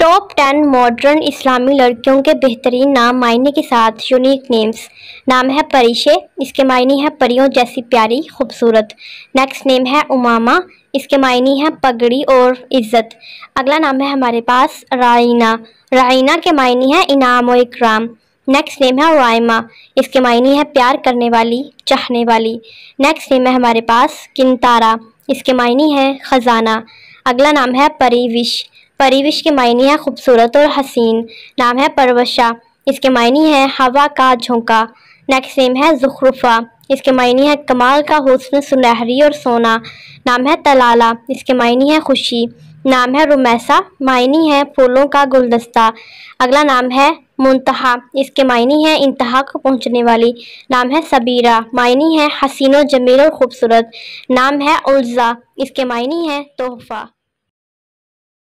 top ten modern इस्लामी लड़कियों के बेहतरीन नाम मायने के साथ यूनिक नेम्स नाम है परिशे इसके मायने हैं परियों जैसी प्यारी खूबसूरत नेक्स्ट नेम है उमामा इसके मायने हैं पगड़ी और इज़्ज़त अगला नाम है हमारे पास राइना राइना के मायने हैं इनाम और इकराम नेक्स्ट नेम है रायमा इसके मायने हैं प्यार करने वाली चाहने वाली नेक्स्ट नेम है हमारे पास किनतारा इसके मायने हैं ख़जाना अगला नाम है परिविश परिविश के मायने है खूबसूरत और हसीन नाम है परवशा इसके मायने है हवा का झोंका नेक्स्ट नेम है जुखरुफा इसके मायने है कमाल का हुस्न सुनहरी और सोना नाम है तलाला इसके मायने है खुशी नाम है रुमैसा मायने है फूलों का गुलदस्ता अगला नाम है मुंतहा इसके मायने है इंतहा को पहुंचने वाली नाम है सबीरा मायने है हसीन और जमील और खूबसूरत नाम है उल्जा इसके मायने है तोहफा